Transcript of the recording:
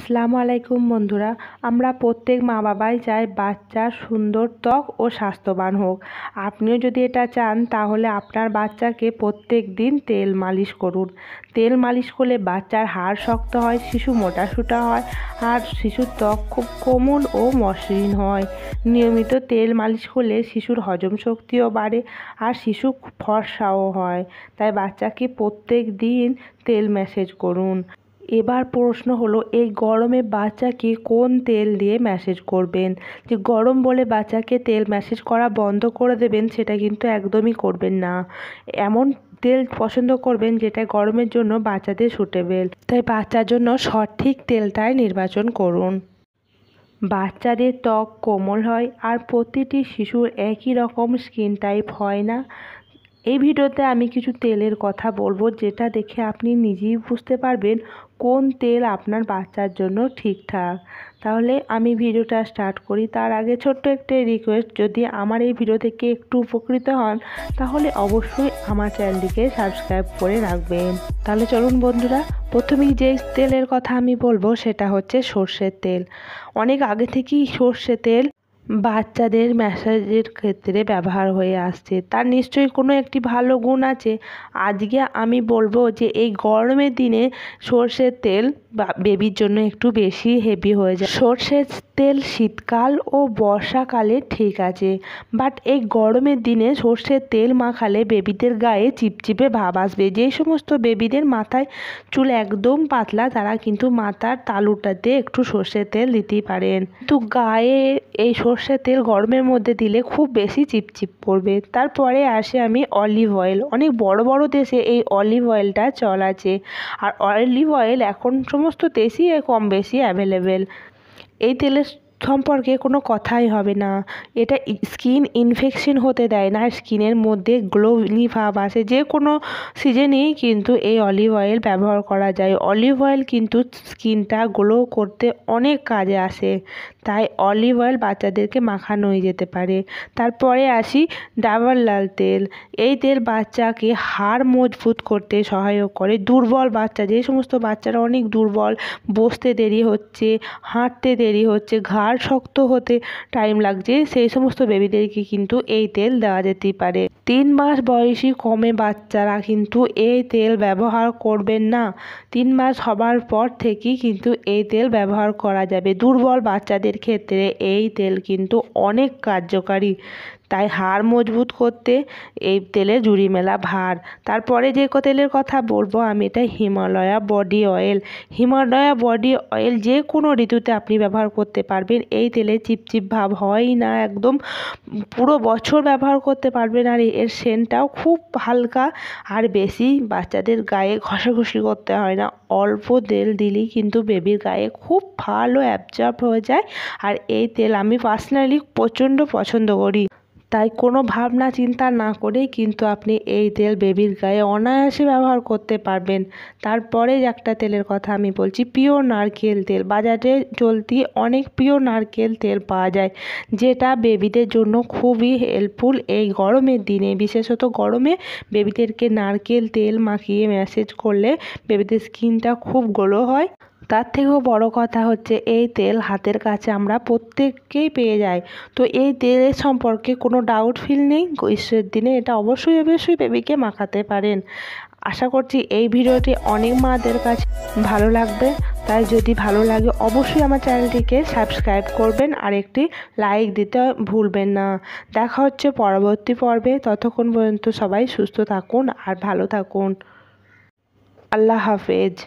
আসসালামু আলাইকুম বন্ধুরা আমরা প্রত্যেক মা বাবাই চাই বাচ্চা সুন্দর ত্বক ও স্বাস্থ্যবান হোক আপনিও যদি এটা চান তাহলে আপনার বাচ্চাকে প্রত্যেক দিন তেল মালিশ করুন তেল মালিশ করলে বাচ্চার হাড় শক্ত হয় শিশু মোটাসুটা হয় আর শিশুর ত্বক খুব কোমল ও মসৃণ হয় নিয়মিত তেল মালিশ করলে শিশুর হজম শক্তিও বাড়ে আর শিশু ফর্সাও হয় তাই বাচ্চাকে প্রত্যেক দিন তেল ম্যাসেজ করুন এবার প্রশ্ন হলো এই গরমে বাচ্চাকে কোন তেল দিয়ে ম্যাসেজ করবেন যে গরম বলে বাচ্চাকে তেল ম্যাসেজ করা বন্ধ করে দেবেন সেটা কিন্তু একদমই করবেন না এমন তেল পছন্দ করবেন যেটা গরমের জন্য বাচ্চাদের সুটেবেল তাই বাচ্চার জন্য সঠিক তেলটাই নির্বাচন করুন বাচ্চাদের ত্বক কোমল হয় আর প্রতিটি শিশুর একই রকম স্কিন টাইপ হয় না এই ভিডিওতে আমি কিছু তেলের কথা বলবো যেটা দেখে আপনি নিজেই বুঝতে পারবেন কোন তেল আপনার বাচ্চার জন্য ঠিকঠাক তাহলে আমি ভিডিওটা স্টার্ট করি তার আগে ছোট্ট একটা রিকোয়েস্ট যদি আমার এই ভিডিও থেকে একটু উপকৃত হন তাহলে অবশ্যই আমার চ্যানেলটিকে সাবস্ক্রাইব করে রাখবেন তাহলে চলুন বন্ধুরা প্রথমেই যে তেলের কথা আমি বলবো সেটা হচ্ছে সর্ষের তেল অনেক আগে থেকেই সর্ষের তেল বাচ্চাদের ম্যাসাজের ক্ষেত্রে ব্যবহার হয়ে আসছে তার নিশ্চয়ই কোনো একটি ভালো গুণ আছে আজকে আমি বলবো যে এই গরমের দিনে সর্ষের তেল বেবির জন্য একটু বেশি হেভি হয়ে যায় সর্ষের তেল শীতকাল ও বর্ষাকালে ঠিক আছে বাট এই গরমের দিনে সর্ষের তেল মাখালে বেবিদের গায়ে চিপচিপে ভাব আসবে যেই সমস্ত বেবিদের মাথায় চুল একদম পাতলা তারা কিন্তু মাথার তালুটাতে একটু সর্ষের তেল দিতেই পারেন কিন্তু গায়ে এই সর্ষের তেল গরমের মধ্যে দিলে খুব বেশি চিপচিপ পড়বে তারপরে আসে আমি অলিভ অয়েল অনেক বড় বড় দেশে এই অলিভ অয়েলটা চল আছে আর অলিভ অয়েল এখন সমস্ত দেশই কম বেশি অ্যাভেলেবেল এই তেলের সম্পর্কে কোনো কথাই হবে না এটা স্কিন ইনফেকশন হতে দেয় না স্কিনের মধ্যে গ্লোনি ভাব আসে যে কোনো সিজনেই কিন্তু এই অলিভ অয়েল ব্যবহার করা যায় অলিভ অয়েল কিন্তু স্কিনটা গ্লো করতে অনেক কাজে আসে তাই অলিভ অয়েল বাচ্চাদেরকে মাখানোই যেতে পারে তারপরে আসি ডাবর লাল তেল এই তেল বাচ্চাকে হাড় মজবুত করতে সহায়ক করে দুর্বল বাচ্চা যে সমস্ত বাচ্চারা অনেক দুর্বল বসতে দেরি হচ্ছে হাঁটতে দেরি হচ্ছে ঘাড় আর শক্ত হতে টাইম লাগছে সেই সমস্ত বেবিদেরকে কিন্তু এই তেল দেওয়া যেতে পারে তিন মাস বয়সী কমে বাচ্চারা কিন্তু এই তেল ব্যবহার করবেন না তিন মাস হবার পর থেকেই কিন্তু এই তেল ব্যবহার করা যাবে দুর্বল বাচ্চাদের ক্ষেত্রে এই তেল কিন্তু অনেক কার্যকারী তাই হাড় মজবুত করতে এই তেলে জুড়ি মেলা ভার তারপরে যে তেলের কথা বলবো আমি এটা Himalaya body oil Himalaya body oil যে কোনো ঋতুতে আপনি ব্যবহার করতে পারবেন এই তেলে চিপচিপ ভাব হয় না একদম পুরো বছর ব্যবহার করতে পারবেন আর এর সেন্টটাও খুব হালকা আর বেশি বাচ্চাদের গায়ে ঘষাঘষি করতে হয় না অল্প তেল দিলেই কিন্তু বেবির গায়ে খুব ভালো অ্যাবজর্ব হয়ে যায় আর এই তেল আমি পার্সোনালি প্রচণ্ড পছন্দ করি তাই কোনো ভাবনা চিন্তা না করেই কিন্তু আপনি এই তেল বেবির গায়ে অনায়াসে ব্যবহার করতে পারবেন তারপরে একটা তেলের কথা আমি বলছি পিওর নারকেল তেল বাজারে চলতি অনেক পিওর নারকেল তেল পাওয়া যায় যেটা বেবিদের জন্য খুবই হেল্পফুল এই গরমের দিনে বিশেষত গরমে বেবিদেরকে নারকেল তেল মাখিয়ে ম্যাসেজ করলে বেবিদের স্কিনটা খুব গ্লো হয় তার থেকেও বড় কথা হচ্ছে এই তেল হাতের কাছে আমরা প্রত্যেককেই পেয়ে যাই তো এই তেলের সম্পর্কে কোনো ডাউট ফিল নেই গ্রীষ্মের দিনে এটা অবশ্যই অবশ্যই বেবিকে মাখাতে পারেন আশা করছি এই ভিডিওটি অনেক মাদের কাছে ভালো লাগবে তাই যদি ভালো লাগে অবশ্যই আমার চ্যানেলটিকে সাবস্ক্রাইব করবেন আর একটি লাইক দিতে ভুলবেন না দেখা হচ্ছে পরবর্তী পর্বে ততক্ষণ পর্যন্ত সবাই সুস্থ থাকুন আর ভালো থাকুন আল্লাহ হাফেজ